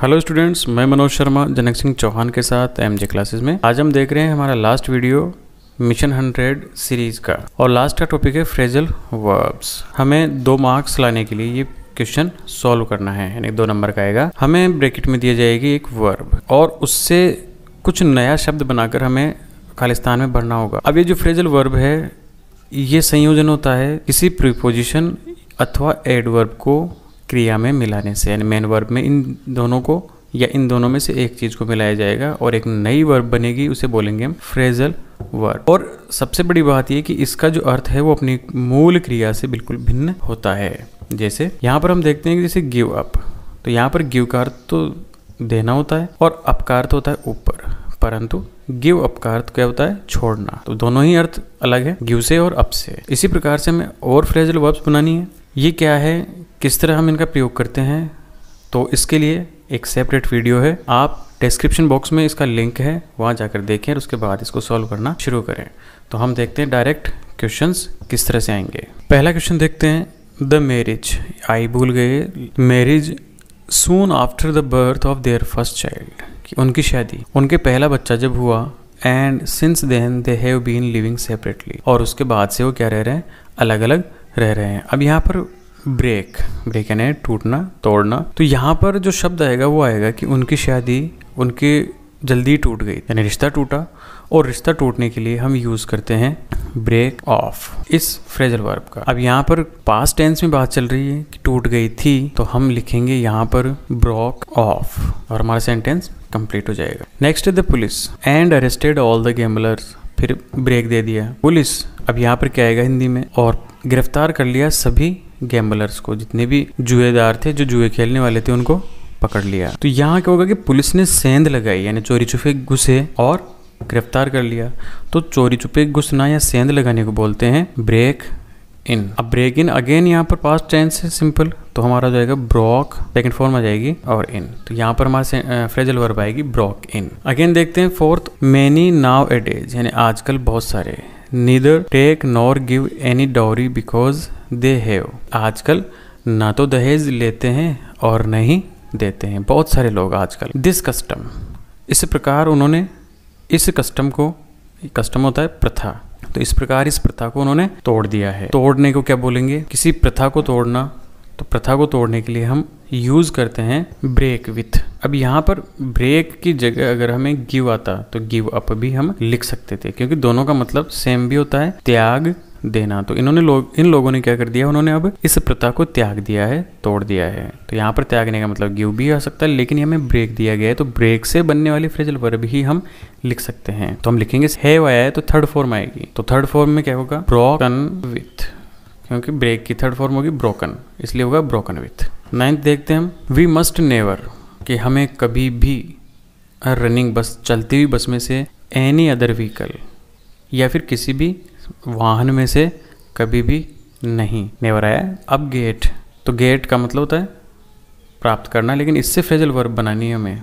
hello students मैं मनोज शर्मा जनक सिंह चौहान के साथ एमजे क्लासेस में आज हम देख रहे हैं हमारा last video mission hundred series का और लास्ट का टॉपिक है फ्रेजल वर्ब्स हमें दो मार्क्स लाने के लिए ये क्वेश्चन सॉल्व करना है यानी दो नंबर का आएगा हमें ब्रैकेट में दिया जाएगी एक वर्ब और उससे कुछ नया शब्द बनाकर हमें खालिस्तान में भरना होगा अब ये जो फ्रेजल वर्ब है ये संयोजन होता है किसी प्रिपोजिशन अथवा एडवर्ब को क्रिया में मिलाने से यानी मेन वर्ब में इन दोनों को या इन दोनों में से एक चीज़ को मिलाया जाएगा और एक नई वर्ब बनेगी उसे बोलेंगे हम फ्रेजल वर्ब और सबसे बड़ी बात यह कि इसका जो अर्थ है वो अपनी मूल क्रिया से बिल्कुल भिन्न होता है जैसे यहाँ पर हम देखते हैं कि जैसे गिव अप तो यहाँ पर गिव का अर्थ तो देना होता है और अप का अर्थ होता है ऊपर परंतु गिव अप का अर्थ क्या होता है छोड़ना तो दोनों ही अर्थ अलग है गिव से और अप से इसी प्रकार से हमें और फ्रेजल वर्ब्स बनानी है ये क्या है किस तरह हम इनका प्रयोग करते हैं तो इसके लिए एक सेपरेट वीडियो है आप डिस्क्रिप्शन बॉक्स में इसका लिंक है वहाँ जाकर देखें और उसके बाद इसको सॉल्व करना शुरू करें तो हम देखते हैं डायरेक्ट क्वेश्चन किस तरह से आएंगे पहला क्वेश्चन देखते हैं द मेरिज आई भूल गए marriage soon after the birth of their first child कि उनकी शादी उनके पहला बच्चा जब हुआ and since then they have been living separately और उसके बाद से वो क्या रह रहे हैं अलग अलग रह रहे हैं अब यहाँ पर ब्रेक ब्रेक यानी टूटना तोड़ना तो यहाँ पर जो शब्द आएगा वो आएगा कि उनकी शादी उनकी जल्दी टूट गई यानी रिश्ता टूटा और रिश्ता टूटने के लिए हम यूज़ करते हैं ब्रेक ऑफ इस फ्रेजल वर्ब का अब यहाँ पर पास टेंस में बात चल रही है कि टूट गई थी तो हम लिखेंगे यहाँ पर ब्रॉक ऑफ और हमारा सेंटेंस कंप्लीट हो जाएगा next the police and arrested all the gamblers फिर ब्रेक दे दिया पुलिस अब यहाँ पर क्या आएगा हिंदी में और गिरफ्तार कर लिया सभी गैम्बलर्स को जितने भी जुएदार थे जो जुए खेलने वाले थे उनको पकड़ लिया तो यहाँ क्या होगा कि पुलिस ने सेंध लगाई यानी चोरी छुपे घुसे और गिरफ्तार कर लिया तो चोरी छुपे घुसना या सेंध लगाने को बोलते हैं ब्रेक इन अब ब्रेक इन अगेन यहाँ पर पास्ट टेंस है सिंपल तो हमारा जाएगा ब्रॉक सेकंड फॉर्म आ जाएगी और इन तो यहाँ पर हमारे फ्रेजल वर्ब आएगी ब्रॉक इन अगेन देखते हैं fourth many nowadays यानी आजकल बहुत सारे neither take nor give any dowry because they have आजकल ना तो दहेज लेते हैं और नहीं देते हैं बहुत सारे लोग आजकल दिस कस्टम इस प्रकार उन्होंने इस कस्टम को कस्टम होता है प्रथा तो इस प्रकार इस प्रथा को उन्होंने तोड़ दिया है तोड़ने को क्या बोलेंगे किसी प्रथा को तोड़ना तो प्रथा को तोड़ने के लिए हम यूज़ करते हैं ब्रेक विथ अब यहाँ पर ब्रेक की जगह अगर हमें गिव आता तो गिव अप भी हम लिख सकते थे क्योंकि दोनों का मतलब सेम भी होता है त्याग देना तो इन्होंने लोग इन लोगों ने क्या कर दिया उन्होंने अब इस प्रथा को त्याग दिया है तोड़ दिया है तो यहाँ पर त्यागने का मतलब गिव भी आ सकता है लेकिन हमें ब्रेक दिया गया है तो ब्रेक से बनने वाली फ्रेजल वर्ब ही हम लिख सकते हैं तो हम लिखेंगे है आया है तो थर्ड फॉर्म आएगी तो थर्ड फॉर्म में क्या होगा ब्रॉकन विथ क्योंकि ब्रेक की थर्ड फॉर्म होगी ब्रोकन इसलिए होगा ब्रोकन विथ नाइन्थ देखते हैं हम वी मस्ट नेवर कि हमें कभी भी रनिंग बस चलती हुई बस में से एनी अदर व्हीकल या फिर किसी भी वाहन में से कभी भी नहीं नेवर आया अब गेट तो गेट का मतलब होता है प्राप्त करना लेकिन इससे फ्रेजल वर्ब बनानी है हमें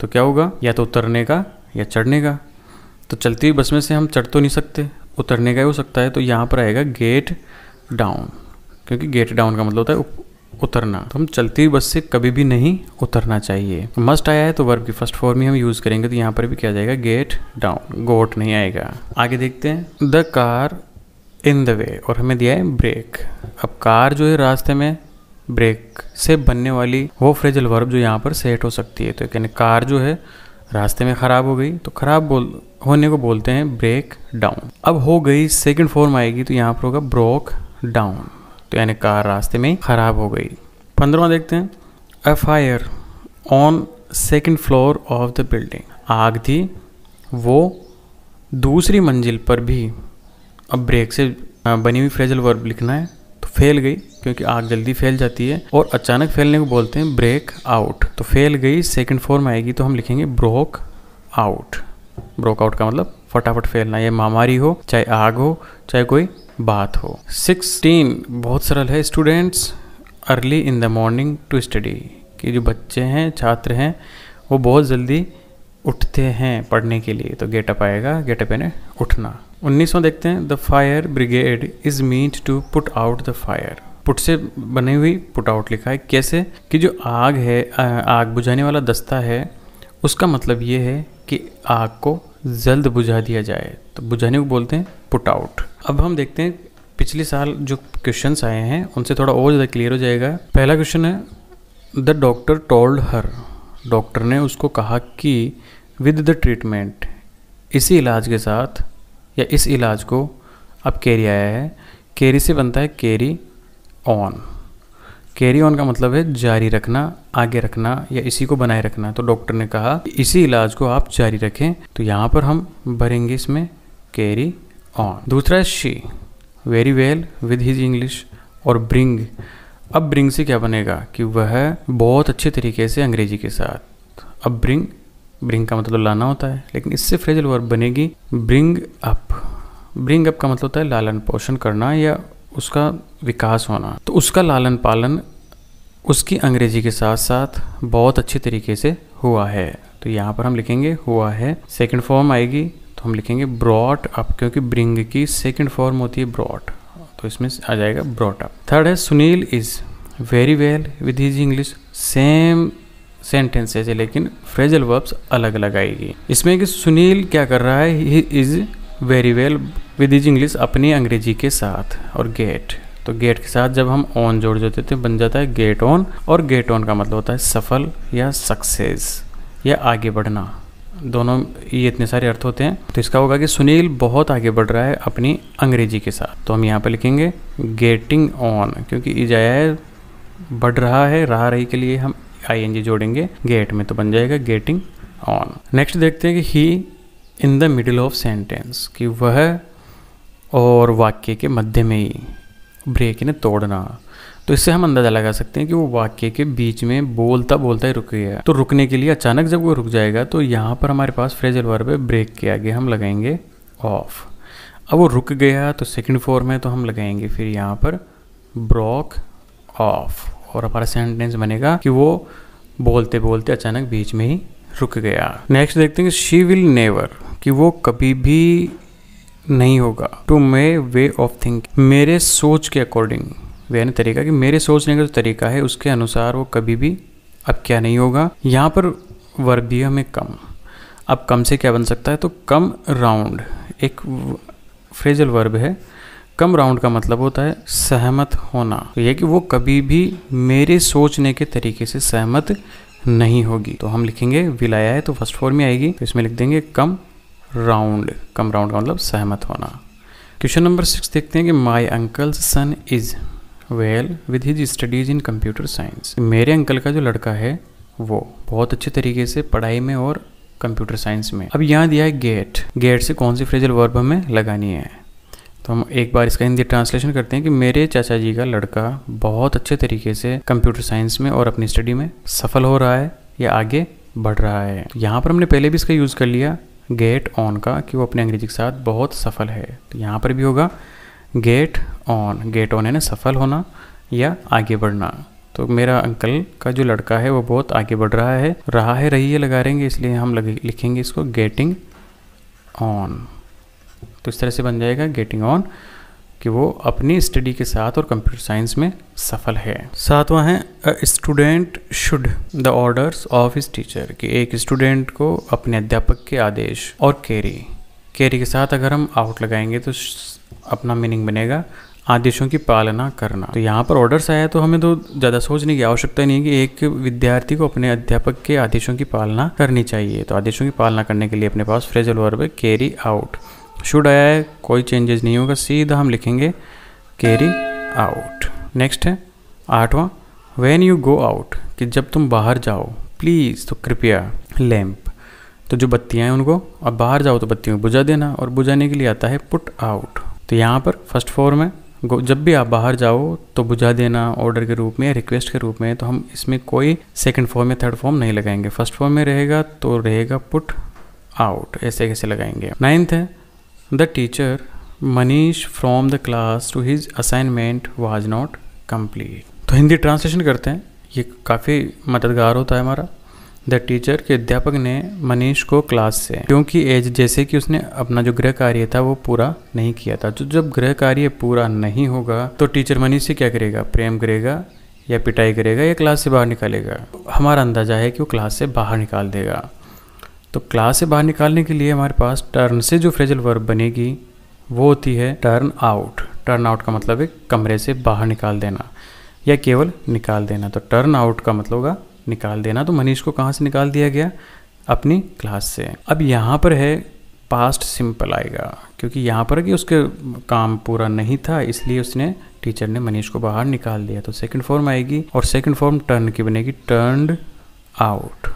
तो क्या होगा या तो उतरने का या चढ़ने का तो चलती हुई बस में से हम चढ़ तो नहीं सकते उतरने का ही हो सकता है तो यहाँ पर आएगा गेट डाउन क्योंकि गेट डाउन का मतलब होता है उतरना तो हम चलती हुई बस से कभी भी नहीं उतरना चाहिए मस्ट आया है तो वर्ब की फर्स्ट फॉर्म ही हम यूज़ करेंगे तो यहाँ पर भी क्या जाएगा गेट डाउन गोट नहीं आएगा आगे देखते हैं the car in the way और हमें दिया है ब्रेक अब कार जो है रास्ते में ब्रेक से बनने वाली वो फ्रेजल वर्ब जो यहाँ पर सेट हो सकती है तो कहने कार जो है रास्ते में ख़राब हो गई तो ख़राब बोल होने को बोलते हैं ब्रेक डाउन अब हो गई सेकंड फॉर्म आएगी तो यहाँ पर होगा ब्रोक डाउन तो यानी कार रास्ते में ख़राब हो गई पंद्रवा देखते हैं a fire on second floor of the building आग थी वो दूसरी मंजिल पर भी अब ब्रेक से बनी हुई फ्रेजल वर्ब लिखना है फैल गई क्योंकि आग जल्दी फैल जाती है और अचानक फैलने को बोलते हैं ब्रेक आउट तो फैल गई सेकंड फॉर्म आएगी तो हम लिखेंगे ब्रोक आउट ब्रोक आउट का मतलब फटाफट फैलना ये महामारी हो चाहे आग हो चाहे कोई बात हो सिक्सटीन बहुत सरल है students early in the morning to study कि जो बच्चे हैं छात्र हैं वो बहुत जल्दी उठते हैं पढ़ने के लिए तो गेटअप आएगा गेटअप यानी उठना उन्नीसवा देखते हैं the fire brigade is meant to put out the fire put से बनी हुई पुट आउट लिखा है कैसे कि जो आग है आग बुझाने वाला दस्ता है उसका मतलब ये है कि आग को जल्द बुझा दिया जाए तो बुझाने को बोलते हैं पुट आउट अब हम देखते हैं पिछले साल जो क्वेश्चन आए हैं उनसे थोड़ा और ज़्यादा क्लियर हो जाएगा पहला क्वेश्चन है the doctor told her doctor ने उसको कहा कि विद द ट्रीटमेंट इसी इलाज के साथ या इस इलाज को अब कैरी आया है कैरी से बनता है कैरी ऑन कैरी ऑन का मतलब है जारी रखना आगे रखना या इसी को बनाए रखना तो डॉक्टर ने कहा इसी इलाज को आप जारी रखें तो यहाँ पर हम भरेंगे इसमें कैरी ऑन दूसरा है she very well with his English और ब्रिंग अब ब्रिंग से क्या बनेगा कि वह बहुत अच्छे तरीके से अंग्रेजी के साथ अब ब्रिंग ब्रिंग का मतलब लाना होता है लेकिन इससे फ्रेजल वर्ब बनेगी ब्रिंग अप ब्रिंग अप का मतलब होता है लालन पोषण करना या उसका विकास होना तो उसका लालन पालन उसकी अंग्रेजी के साथ साथ बहुत अच्छे तरीके से हुआ है तो यहाँ पर हम लिखेंगे हुआ है सेकंड फॉर्म आएगी तो हम लिखेंगे ब्रॉट अप क्योंकि ब्रिंग की सेकंड फॉर्म होती है ब्रॉट तो इसमें आ जाएगा ब्रॉट अप थर्ड है Sunil is very well with his English same sentences है लेकिन फ्रेजल वर्ब्स अलग अलग आएगी इसमें कि सुनील क्या कर रहा है he is very well with his English अपनी अंग्रेजी के साथ और गेट तो गेट के साथ जब हम ऑन जोड़ देते थे तो बन जाता है गेट ऑन और गेट ऑन का मतलब होता है सफल या सक्सेस या आगे बढ़ना दोनों ये इतने सारे अर्थ होते हैं तो इसका होगा कि सुनील बहुत आगे बढ़ रहा है अपनी अंग्रेजी के साथ तो हम यहाँ पर लिखेंगे गेटिंग ऑन क्योंकि इज है बढ़ रहा है रहा रही के लिए हम आई जोड़ेंगे गेट में तो बन जाएगा गेटिंग ऑन नेक्स्ट देखते हैं कि he in the middle of sentence कि वह और वाक्य के मध्य में ही ब्रेक ने तोड़ना तो इससे हम अंदाज़ा लगा सकते हैं कि वो वाक्य के बीच में बोलता बोलता ही रुक गया तो रुकने के लिए अचानक जब वो रुक जाएगा तो यहाँ पर हमारे पास फ्रेजल वर्ब है ब्रेक के आगे हम लगाएंगे ऑफ अब वो रुक गया तो सेकंड फॉर्म है तो हम लगाएंगे फिर यहाँ पर ब्रॉक ऑफ और हमारा सेंटेंस बनेगा कि वो बोलते बोलते अचानक बीच में ही रुक गया नेक्स्ट देखते हैं शी विल नेवर कि वो कभी भी नहीं होगा to my way of think मेरे सोच के अकॉर्डिंग वे यानी तरीका कि मेरे सोचने का जो तरीका है उसके अनुसार वो कभी भी अब क्या नहीं होगा यहाँ पर वर्बीय में कम अब कम से क्या बन सकता है तो कम राउंड एक फ्रेजल वर्ब है कम राउंड का मतलब होता है सहमत होना तो यह कि वो कभी भी मेरे सोचने के तरीके से सहमत नहीं होगी तो हम लिखेंगे विलाया है तो फर्स्ट फॉर्म में आएगी तो इसमें लिख देंगे कम राउंड कम राउंड का मतलब सहमत होना क्वेश्चन नंबर सिक्स देखते हैं कि my uncle's son is well with his studies in computer science मेरे अंकल का जो लड़का है वो बहुत अच्छे तरीके से पढ़ाई में और कंप्यूटर साइंस में अब यहाँ दिया है गेट गेट से कौन सी फ्रेजल वर्ब हमें लगानी है तो हम एक बार इसका हिंदी ट्रांसलेशन करते हैं कि मेरे चाचा जी का लड़का बहुत अच्छे तरीके से कंप्यूटर साइंस में और अपनी स्टडी में सफल हो रहा है या आगे बढ़ रहा है यहाँ पर हमने पहले भी इसका यूज़ कर लिया गेट ऑन का कि वो अपने अंग्रेजी के साथ बहुत सफल है तो यहाँ पर भी होगा गेट ऑन गेट ऑन है ना सफल होना या आगे बढ़ना तो मेरा अंकल का जो लड़का है वो बहुत आगे बढ़ रहा है रहा है रही है लगा रहेंगे इसलिए हम लगे, लिखेंगे इसको गेटिंग ऑन तो इस तरह से बन जाएगा गेटिंग ऑन कि वो अपनी स्टडी के साथ और कंप्यूटर साइंस में सफल है सातवां है student should the orders of his teacher कि एक स्टूडेंट को अपने अध्यापक के आदेश और कैरी कैरी के साथ अगर हम आउट लगाएंगे तो अपना मीनिंग बनेगा आदेशों की पालना करना तो यहाँ पर ऑर्डर्स आया तो हमें तो ज़्यादा सोचने की आवश्यकता नहीं है कि एक विद्यार्थी को अपने अध्यापक के आदेशों की पालना करनी चाहिए तो आदेशों की पालना करने के लिए अपने पास phrasal verb carry out should आया है कोई चेंजेस नहीं होगा सीधा हम लिखेंगे कैरी आउट नेक्स्ट है आठवां वैन यू गो आउट कि जब तुम बाहर जाओ प्लीज़ तो कृपया लैम्प तो जो बत्तियाँ हैं उनको अब बाहर जाओ तो बत्तियों को बुझा देना और बुझाने के लिए आता है पुट आउट तो यहाँ पर फर्स्ट फॉर्म है जब भी आप बाहर जाओ तो बुझा देना ऑर्डर के रूप में रिक्वेस्ट के रूप में तो हम इसमें कोई सेकंड फॉर्म या थर्ड फॉर्म नहीं लगाएंगे फर्स्ट फॉर्म में रहेगा तो रहेगा पुट आउट ऐसे कैसे लगाएंगे नाइन्थ है the teacher Manish from the class to his assignment was not complete तो हिंदी ट्रांसलेशन करते हैं ये काफ़ी मददगार होता है हमारा द टीचर के अध्यापक ने मनीष को क्लास से क्योंकि एज जैसे कि उसने अपना जो गृह कार्य था वो पूरा नहीं किया था तो जब गृह कार्य पूरा नहीं होगा तो टीचर मनीष से क्या करेगा प्रेम करेगा या पिटाई करेगा या क्लास से बाहर निकालेगा हमारा अंदाजा है कि वो क्लास से बाहर निकाल देगा तो क्लास से बाहर निकालने के लिए हमारे पास टर्न से जो फ्रेजल वर्ब बनेगी वो होती है टर्न आउट टर्न आउट का मतलब है कमरे से बाहर निकाल देना या केवल निकाल देना तो टर्न आउट का मतलब होगा निकाल देना तो मनीष को कहाँ से निकाल दिया गया अपनी क्लास से अब यहाँ पर है पास्ट सिंपल आएगा क्योंकि यहाँ पर कि उसके काम पूरा नहीं था इसलिए उसने टीचर ने मनीष को बाहर निकाल दिया तो सेकंड फॉर्म आएगी और सेकंड फॉर्म टर्न की बनेगी टर्नड आउट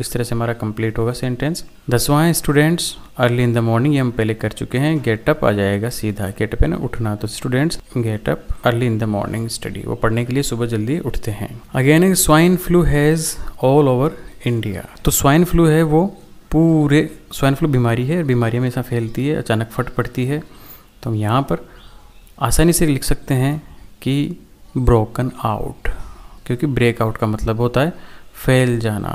इस तरह से हमारा कंप्लीट होगा सेंटेंस दसवां students early in the morning ये हम पहले कर चुके हैं गेटअप आ जाएगा सीधा गेटअप है ना उठना तो students get up early in the morning study वो पढ़ने के लिए सुबह जल्दी उठते हैं again swine flu has all over India तो स्वाइन फ्लू है वो पूरे स्वाइन फ्लू बीमारी है बीमारी हमेशा फैलती है अचानक फट पड़ती है तो हम यहाँ पर आसानी से लिख सकते हैं कि ब्रोकन आउट क्योंकि ब्रेकआउट का मतलब होता है फैल जाना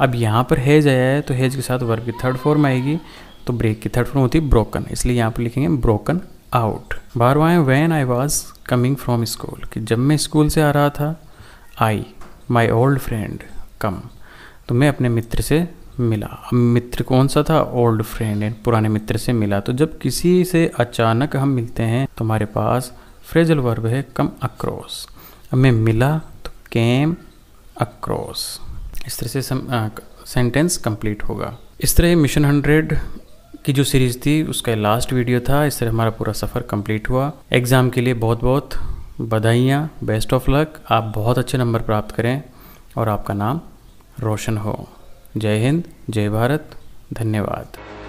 अब यहाँ पर हैज आया है तो हैज के साथ वर्ब की थर्ड फॉर्म आएगी तो ब्रेक की थर्ड फॉर्म होती है ब्रोकन इसलिए यहाँ पर लिखेंगे ब्रोकन आउट बार why when I was coming from school कि जब मैं स्कूल से आ रहा था आई माई ओल्ड फ्रेंड कम तो मैं अपने मित्र से मिला अब मित्र कौन सा था ओल्ड फ्रेंड एंड पुराने मित्र से मिला तो जब किसी से अचानक हम मिलते हैं तो हमारे पास फ्रेजल वर्ब है कम अक्रॉस अब मैं मिला तो कैम अक्रॉस इस तरह से सम, आ, सेंटेंस कंप्लीट होगा इस तरह मिशन हंड्रेड की जो सीरीज़ थी उसका लास्ट वीडियो था इस तरह हमारा पूरा सफ़र कंप्लीट हुआ एग्ज़ाम के लिए बहुत बहुत बधाइयाँ बेस्ट ऑफ लक आप बहुत अच्छे नंबर प्राप्त करें और आपका नाम रोशन हो जय हिंद जय भारत धन्यवाद